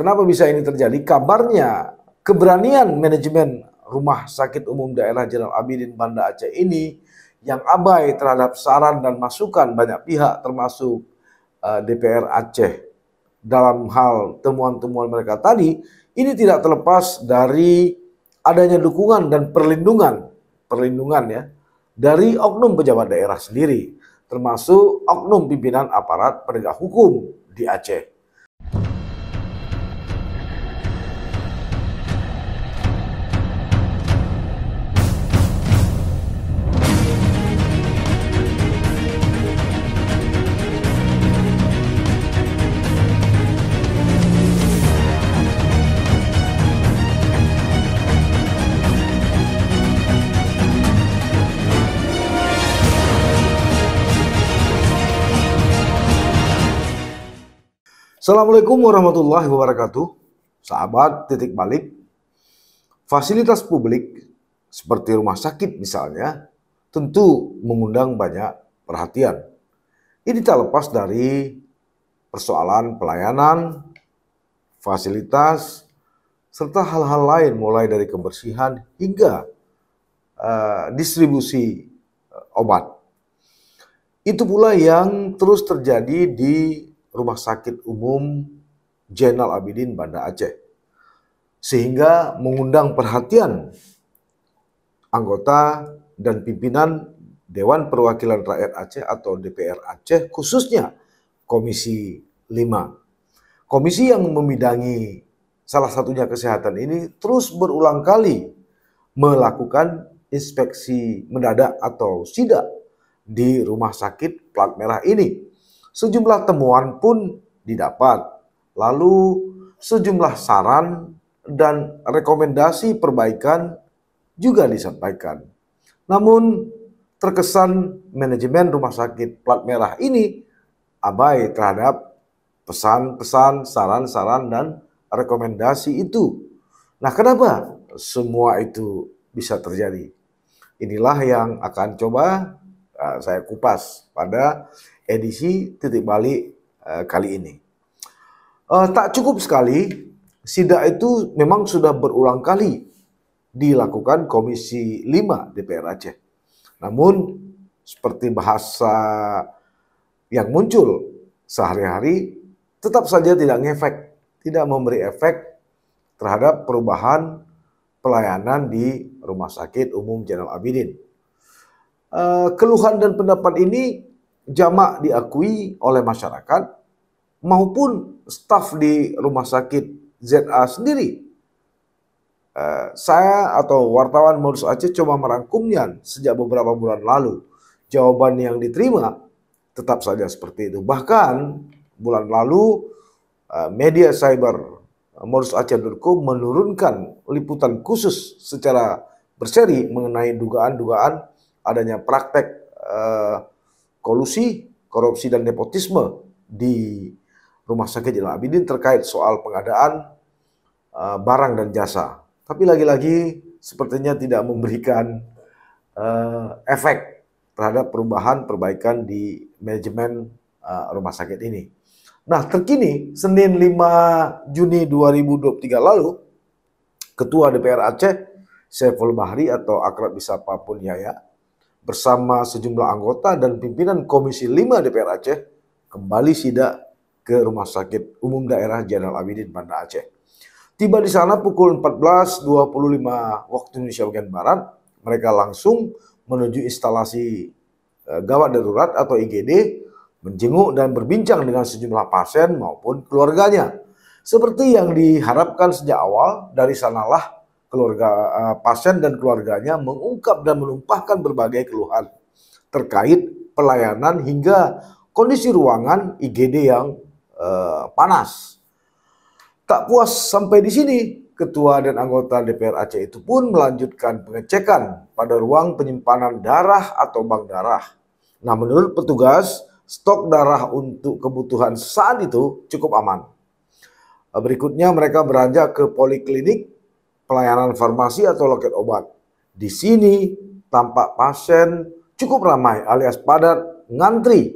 Kenapa bisa ini terjadi? Kabarnya keberanian manajemen Rumah Sakit Umum Daerah Jenderal Abidin Banda Aceh ini yang abai terhadap saran dan masukan banyak pihak termasuk uh, eh, DPR Aceh dalam hal temuan-temuan mereka tadi ini tidak terlepas dari adanya dukungan dan perlindungan perlindungan ya dari oknum pejabat daerah sendiri termasuk oknum pimpinan aparat penegak hukum di Aceh. Assalamualaikum warahmatullahi wabarakatuh. Sahabat titik balik. Fasilitas publik seperti rumah sakit misalnya tentu mengundang banyak perhatian. Ini tak lepas dari persoalan pelayanan, fasilitas, serta hal-hal lain mulai dari kebersihan hingga uh, distribusi uh, obat. Itu pula yang terus terjadi di Rumah Sakit Umum Jenal Abidin Banda Aceh. Sehingga mengundang perhatian anggota dan pimpinan Dewan Perwakilan Rakyat Aceh atau DPR Aceh khususnya Komisi 5. Komisi yang memidangi salah satunya kesehatan ini terus berulang kali melakukan inspeksi mendadak atau sidak di rumah sakit plat merah ini Sejumlah temuan pun didapat. Lalu sejumlah saran dan rekomendasi perbaikan juga disampaikan. Namun terkesan manajemen rumah sakit plat merah ini abai terhadap pesan-pesan, saran-saran, dan rekomendasi itu. Nah, kenapa semua itu bisa terjadi? Inilah yang akan coba eh, saya kupas pada edisi titik balik e, kali ini. E, tak cukup sekali, sidak itu memang sudah berulang kali dilakukan Komisi 5 DPR Aceh. Namun seperti bahasa yang muncul sehari-hari tetap saja tidak ngefek, tidak memberi efek terhadap perubahan pelayanan di Rumah Sakit Umum Jenderal Abidin. Eh, keluhan dan pendapat ini jamak diakui oleh masyarakat maupun staf di rumah sakit ZA sendiri. Eh, saya atau wartawan Modus Aceh coba merangkumnya sejak beberapa bulan lalu. Jawaban yang diterima tetap saja seperti itu. Bahkan bulan lalu eh, media cyber eh, Modus Aceh.com menurunkan liputan khusus secara berseri mengenai dugaan-dugaan adanya praktek uh, kolusi, korupsi dan nepotisme di Rumah Sakit Jalal Abidin terkait soal pengadaan uh, barang dan jasa. Tapi lagi-lagi sepertinya tidak memberikan uh, efek terhadap perubahan perbaikan di manajemen uh, rumah sakit ini. Nah, terkini Senin 5 Juni 2023 lalu, Ketua DPR Aceh Saiful Bahri atau akrab disapa Pun Yaya bersama sejumlah anggota dan pimpinan Komisi 5 DPR Aceh kembali sidak ke Rumah Sakit Umum Daerah Jenderal Abidin Banda Aceh. Tiba di sana pukul 14.25 waktu Indonesia bagian Barat, mereka langsung menuju instalasi eh, gawat darurat atau IGD, menjenguk dan berbincang dengan sejumlah pasien maupun keluarganya. Seperti yang diharapkan sejak awal, dari sanalah keluarga uh, pasien dan keluarganya mengungkap dan menumpahkan berbagai keluhan terkait pelayanan hingga kondisi ruangan IGD yang uh, panas. Tak puas sampai di sini, ketua dan anggota DPR Aceh itu pun melanjutkan pengecekan pada ruang penyimpanan darah atau bank darah. Nah, menurut petugas, stok darah untuk kebutuhan saat itu cukup aman. Berikutnya mereka beranjak ke poliklinik pelayanan farmasi atau loket obat. Di sini tampak pasien cukup ramai alias padat ngantri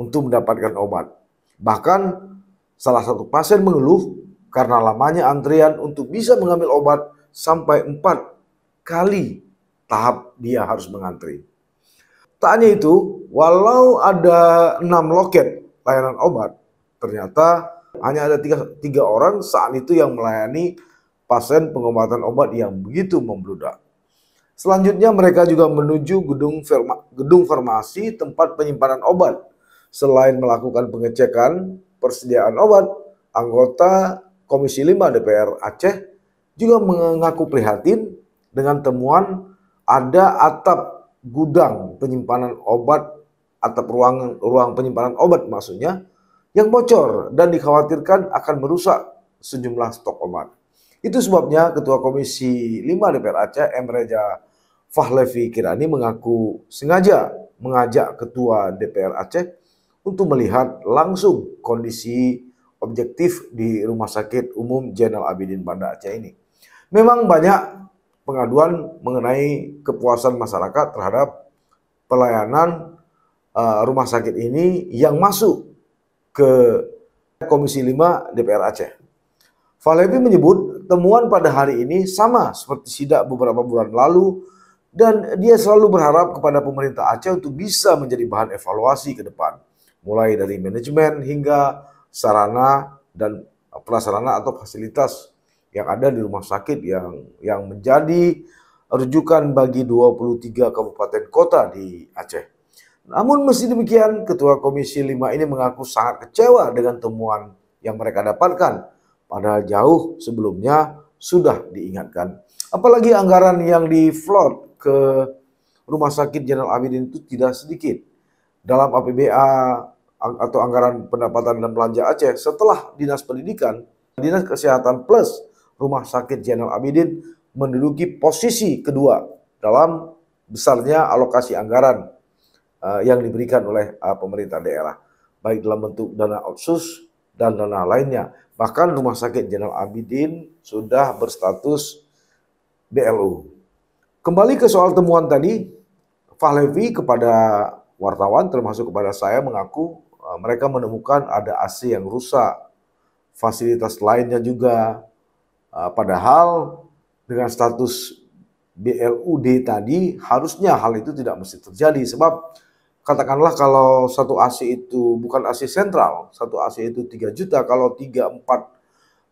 untuk mendapatkan obat. Bahkan salah satu pasien mengeluh karena lamanya antrian untuk bisa mengambil obat sampai empat kali tahap dia harus mengantri. Tak hanya itu, walau ada enam loket layanan obat, ternyata hanya ada tiga, tiga orang saat itu yang melayani pasien pengobatan obat yang begitu membludak. Selanjutnya mereka juga menuju gedung, firma, gedung farmasi tempat penyimpanan obat. Selain melakukan pengecekan persediaan obat, anggota Komisi 5 DPR Aceh juga mengaku prihatin dengan temuan ada atap gudang penyimpanan obat atap ruang ruang penyimpanan obat maksudnya yang bocor dan dikhawatirkan akan merusak sejumlah stok obat. Itu sebabnya Ketua Komisi 5 DPR Aceh M. Reja Fahlevi Kirani mengaku sengaja mengajak Ketua DPR Aceh untuk melihat langsung kondisi objektif di Rumah Sakit Umum Jenderal Abidin Banda Aceh ini. Memang banyak pengaduan mengenai kepuasan masyarakat terhadap pelayanan uh, rumah sakit ini yang masuk ke Komisi 5 DPR Aceh. Fahlevi menyebut temuan pada hari ini sama seperti sidak beberapa bulan lalu dan dia selalu berharap kepada pemerintah Aceh untuk bisa menjadi bahan evaluasi ke depan mulai dari manajemen hingga sarana dan prasarana atau fasilitas yang ada di rumah sakit yang yang menjadi rujukan bagi 23 kabupaten kota di Aceh. Namun meski demikian, Ketua Komisi 5 ini mengaku sangat kecewa dengan temuan yang mereka dapatkan Padahal jauh sebelumnya sudah diingatkan. Apalagi anggaran yang di-float ke Rumah Sakit Jenderal Abidin itu tidak sedikit. Dalam APBA atau anggaran pendapatan dan belanja Aceh setelah Dinas Pendidikan, Dinas Kesehatan plus Rumah Sakit Jenderal Abidin menduduki posisi kedua dalam besarnya alokasi anggaran eh, yang diberikan oleh eh, pemerintah daerah, baik dalam bentuk dana otsus dan dana lainnya. Bahkan Rumah Sakit Jenderal Abidin sudah berstatus BLU. Kembali ke soal temuan tadi, Fahlevi kepada wartawan termasuk kepada saya mengaku eh, mereka menemukan ada AC yang rusak, fasilitas lainnya juga. Eh, padahal dengan status BLUD tadi harusnya hal itu tidak mesti terjadi sebab katakanlah kalau satu ASI itu bukan ASI sentral, satu ASI itu 3 juta, kalau 3 4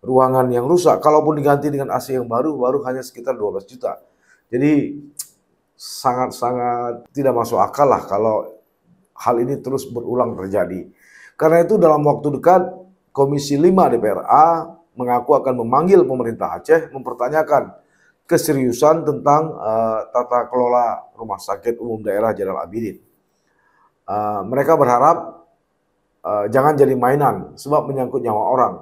ruangan yang rusak, kalaupun diganti dengan ASI yang baru baru hanya sekitar 12 juta. Jadi sangat-sangat tidak masuk akal lah kalau hal ini terus berulang terjadi. Karena itu dalam waktu dekat Komisi 5 DPRA mengaku akan memanggil pemerintah Aceh mempertanyakan keseriusan tentang uh, tata kelola rumah sakit umum daerah Jalan Abidin. Eh, mereka berharap uh, jangan jadi mainan sebab menyangkut nyawa orang.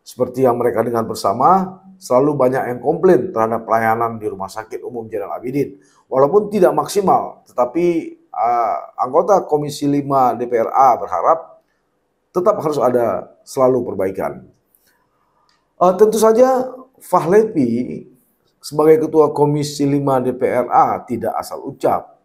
Seperti yang mereka dengan bersama, selalu banyak yang komplain terhadap pelayanan di Rumah Sakit Umum Jenderal Abidin. Walaupun tidak maksimal, tetapi uh, anggota Komisi 5 DPRA berharap tetap harus ada selalu perbaikan. Uh, tentu saja Fahlepi sebagai Ketua Komisi 5 DPRA tidak asal ucap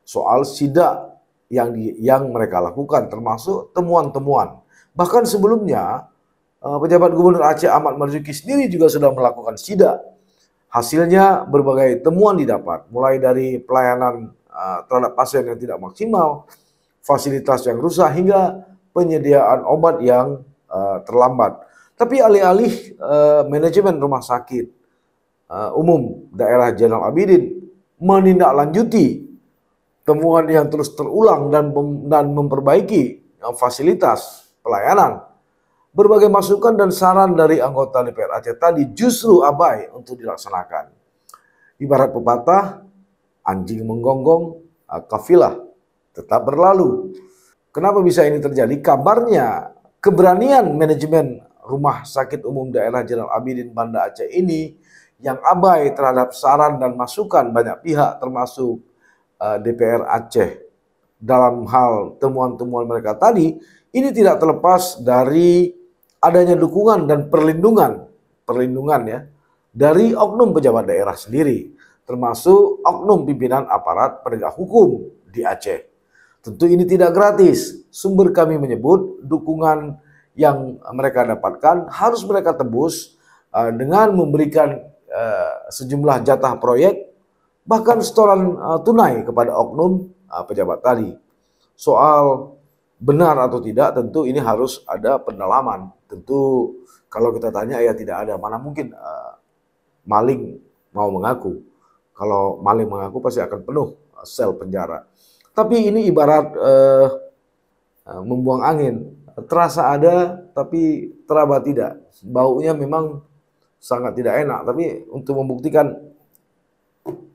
soal sidak yang di, yang mereka lakukan termasuk temuan-temuan. Bahkan sebelumnya eh, pejabat gubernur Aceh Ahmad Marzuki sendiri juga sudah melakukan sidak Hasilnya berbagai temuan didapat, mulai dari pelayanan uh, terhadap pasien yang tidak maksimal, fasilitas yang rusak hingga penyediaan obat yang eh, terlambat. Tapi alih-alih manajemen rumah sakit umum daerah Jenderal Abidin menindaklanjuti temuan yang terus terulang dan dan memperbaiki eh, fasilitas pelayanan. Berbagai masukan dan saran dari anggota DPR Aceh tadi justru abai untuk dilaksanakan. Ibarat pepatah, anjing menggonggong, eh, kafilah tetap berlalu. Kenapa bisa ini terjadi? Kabarnya keberanian manajemen Rumah Sakit Umum Daerah Jenderal Abidin Banda Aceh ini yang abai terhadap saran dan masukan banyak pihak termasuk Eh, DPR Aceh dalam hal temuan-temuan mereka tadi ini tidak terlepas dari adanya dukungan dan perlindungan perlindungan ya dari oknum pejabat daerah sendiri termasuk oknum pimpinan aparat penegak hukum di Aceh. Tentu ini tidak gratis. Sumber kami menyebut dukungan yang mereka dapatkan harus mereka tebus eh, dengan memberikan eh, sejumlah jatah proyek bahkan setoran uh, tunai kepada oknum uh, pejabat tadi. Soal benar atau tidak tentu ini harus ada pendalaman. Tentu kalau kita tanya ya tidak ada, mana mungkin uh, maling mau mengaku. Kalau maling mengaku pasti akan penuh uh, sel penjara. Tapi ini ibarat uh, uh, membuang angin. Terasa ada tapi teraba tidak. Baunya memang sangat tidak enak, tapi untuk membuktikan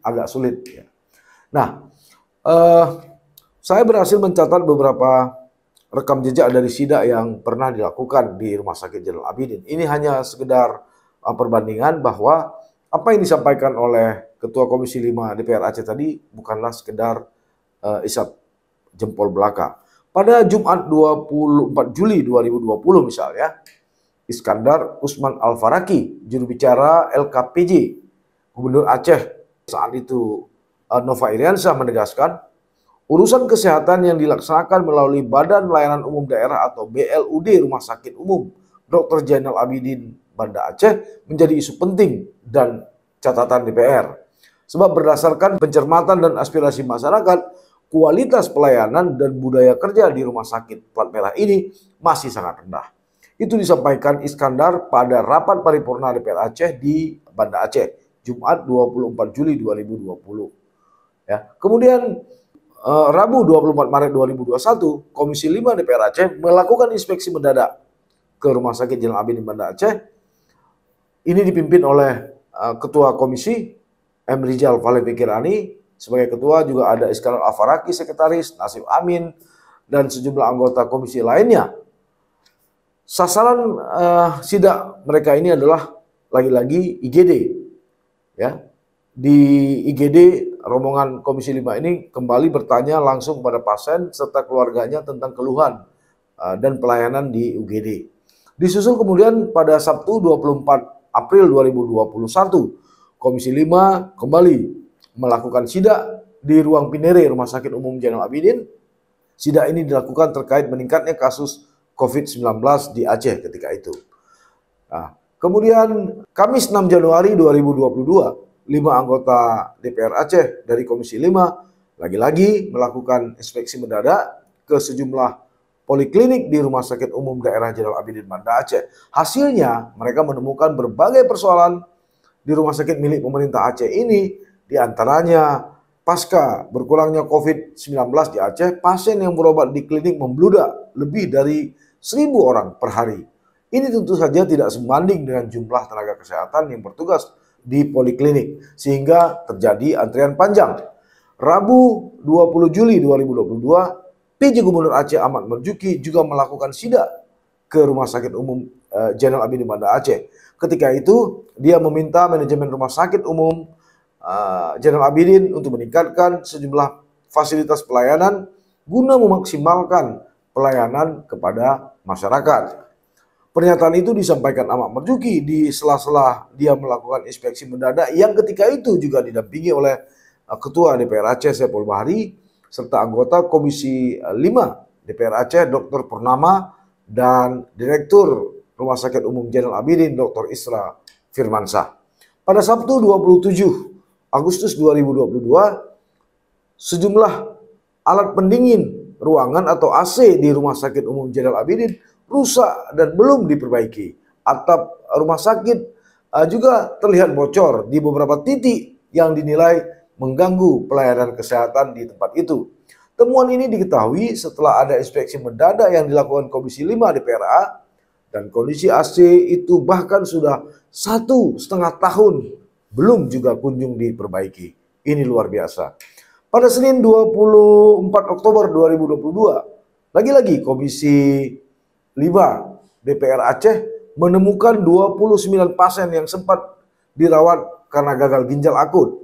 agak sulit. Ya. Nah, uh, saya berhasil mencatat beberapa rekam jejak dari sidak yang pernah dilakukan di Rumah Sakit Jenderal Abidin. Ini hanya sekedar uh, perbandingan bahwa apa yang disampaikan oleh Ketua Komisi 5 DPR Aceh tadi bukanlah sekedar uh, isap jempol belaka. Pada Jumat 24 Juli 2020 misalnya, Iskandar Usman Al-Faraki, juru bicara LKPJ, Gubernur Aceh saat itu eh, Nova Iriansyah menegaskan, urusan kesehatan yang dilaksanakan melalui Badan Layanan Umum Daerah atau BLUD Rumah Sakit Umum Dr. Jainal Abidin Banda Aceh menjadi isu penting dan catatan DPR. Sebab berdasarkan pencermatan dan aspirasi masyarakat, kualitas pelayanan dan budaya kerja di rumah sakit plat merah ini masih sangat rendah. Itu disampaikan Iskandar pada rapat paripurna DPR Aceh di Banda Aceh. Jumat 24 Juli 2020. Ya. Kemudian eh, Rabu 24 Maret 2021, Komisi 5 DPR Aceh melakukan inspeksi mendadak ke Rumah Sakit Jalan Abidin Banda Aceh. Ini dipimpin oleh eh, Ketua Komisi M. Rizal Vale Pikirani, sebagai ketua juga ada Iskandar Afaraki Sekretaris, Nasib Amin, dan sejumlah anggota komisi lainnya. Sasaran uh, sidak mereka ini adalah lagi-lagi IGD, Ya. Di IGD rombongan Komisi 5 ini kembali bertanya langsung kepada pasien serta keluarganya tentang keluhan uh, dan pelayanan di UGD. Disusul kemudian pada Sabtu 24 April 2021, Komisi 5 kembali melakukan sidak di ruang Pinere Rumah Sakit Umum Jenderal Abidin. Sidak ini dilakukan terkait meningkatnya kasus COVID-19 di Aceh ketika itu. Nah, Kemudian Kamis 6 Januari 2022, lima anggota DPR Aceh dari Komisi 5 lagi-lagi melakukan inspeksi mendadak ke sejumlah poliklinik di Rumah Sakit Umum Daerah Jenderal Abidin Banda Aceh. Hasilnya, mereka menemukan berbagai persoalan di rumah sakit milik pemerintah Aceh ini, di antaranya pasca berkurangnya COVID-19 di Aceh, pasien yang berobat di klinik membludak lebih dari 1000 orang per hari. Ini tentu saja tidak sebanding dengan jumlah tenaga kesehatan yang bertugas di poliklinik, sehingga terjadi antrian panjang. Rabu 20 Juli 2022, PJ Gubernur Aceh Ahmad Merjuki juga melakukan sidak ke Rumah Sakit Umum eh, Jenderal Abidin Banda Aceh. Ketika itu, dia meminta manajemen Rumah Sakit Umum eh, Jenderal Abidin untuk meningkatkan sejumlah fasilitas pelayanan guna memaksimalkan pelayanan kepada masyarakat. Pernyataan itu disampaikan Amak Marzuki di sela-sela dia melakukan inspeksi mendadak yang ketika itu juga didampingi oleh uh, Ketua DPR Aceh Saiful Bahri serta anggota Komisi 5 uh, DPR Aceh Dr. Purnama dan Direktur Rumah Sakit Umum Jenderal Abidin Dr. Isra Firmansyah. Pada Sabtu 27 Agustus 2022 sejumlah alat pendingin ruangan atau AC di Rumah Sakit Umum Jenderal Abidin rusak dan belum diperbaiki. Atap rumah sakit eh, juga terlihat bocor di beberapa titik yang dinilai mengganggu pelayanan kesehatan di tempat itu. Temuan ini diketahui setelah ada inspeksi mendadak yang dilakukan Komisi 5 DPRA dan kondisi AC itu bahkan sudah satu setengah tahun belum juga kunjung diperbaiki. Ini luar biasa. Pada Senin 24 Oktober 2022, lagi-lagi Komisi DPR Aceh menemukan 29 pasien yang sempat dirawat karena gagal ginjal akut.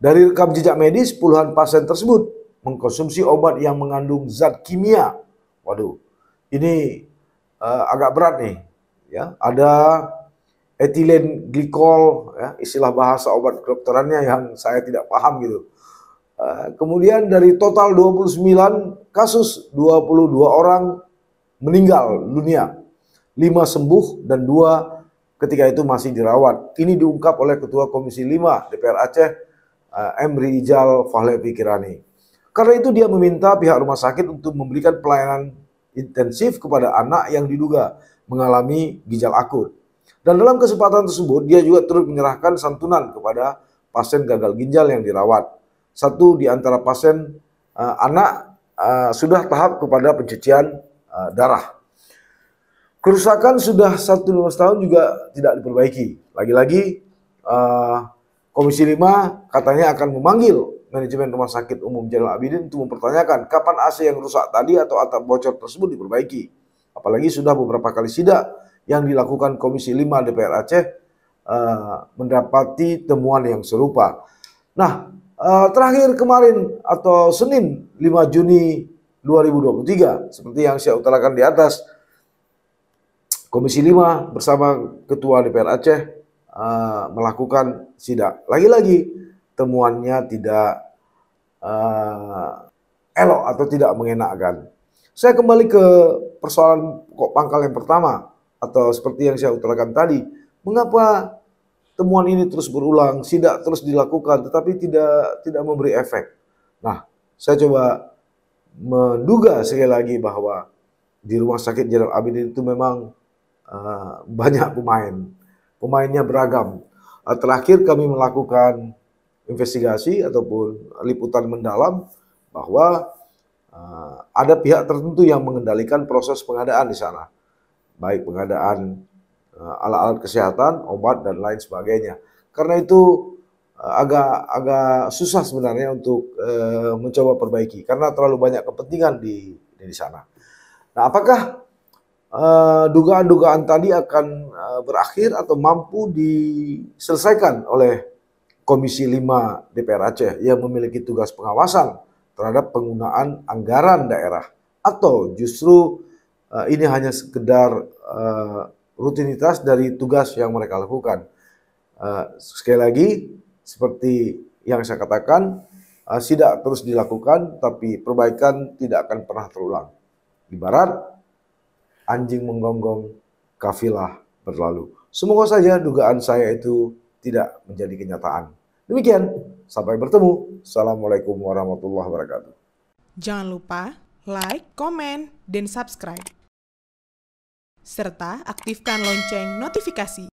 Dari rekam jejak medis, puluhan pasien tersebut mengkonsumsi obat yang mengandung zat kimia. Waduh, ini uh, agak berat nih. Ya, ada etilen glikol, ya, istilah bahasa obat kedokterannya yang saya tidak paham gitu. Uh, kemudian dari total 29 kasus, 22 orang meninggal dunia. Lima sembuh dan dua ketika itu masih dirawat. Ini diungkap oleh Ketua Komisi 5 DPR Aceh, eh, M Rijal Fahlevi Kirani. Karena itu dia meminta pihak rumah sakit untuk memberikan pelayanan intensif kepada anak yang diduga mengalami ginjal akut. Dan dalam kesempatan tersebut, dia juga turut menyerahkan santunan kepada pasien gagal ginjal yang dirawat. Satu di antara pasien uh, anak uh, sudah tahap kepada pencucian uh, darah. Kerusakan sudah satu lima tahun juga tidak diperbaiki. Lagi-lagi uh, Komisi 5 katanya akan memanggil manajemen rumah sakit umum Jalan Abidin untuk mempertanyakan kapan AC yang rusak tadi atau atap bocor tersebut diperbaiki. Apalagi sudah beberapa kali sidak yang dilakukan Komisi 5 DPR Aceh uh, mendapati temuan yang serupa. Nah, uh, terakhir kemarin atau Senin 5 Juni 2023 seperti yang saya utarakan di atas. Komisi 5 bersama Ketua DPR Aceh uh, melakukan sidak. Lagi-lagi temuannya tidak uh, elok atau tidak mengenakkan. Saya kembali ke persoalan kok pangkal yang pertama atau seperti yang saya utarakan tadi, mengapa temuan ini terus berulang, sidak terus dilakukan tetapi tidak tidak memberi efek. Nah, saya coba menduga sekali lagi bahwa di rumah sakit Jenderal Abidin itu memang uh, banyak pemain. Pemainnya beragam. Uh, terakhir kami melakukan investigasi ataupun liputan mendalam bahwa uh, ada pihak tertentu yang mengendalikan proses pengadaan di sana. Baik pengadaan alat-alat uh, alat -alat kesehatan, obat, dan lain sebagainya. Karena itu agak agak susah sebenarnya untuk uh, mencoba perbaiki karena terlalu banyak kepentingan di di sana. Nah, apakah eh, dugaan-dugaan uh, tadi akan uh, berakhir atau mampu diselesaikan oleh Komisi 5 DPR Aceh yang memiliki tugas pengawasan terhadap penggunaan anggaran daerah atau justru uh, ini hanya sekedar uh, rutinitas dari tugas yang mereka lakukan. Uh, sekali lagi seperti yang saya katakan, uh, eh, tidak terus dilakukan, tapi perbaikan tidak akan pernah terulang. Di Barat, anjing menggonggong, kafilah berlalu. Semoga saja dugaan saya itu tidak menjadi kenyataan. Demikian, sampai bertemu. Assalamualaikum warahmatullahi wabarakatuh. Jangan lupa like, komen, dan subscribe. Serta aktifkan lonceng notifikasi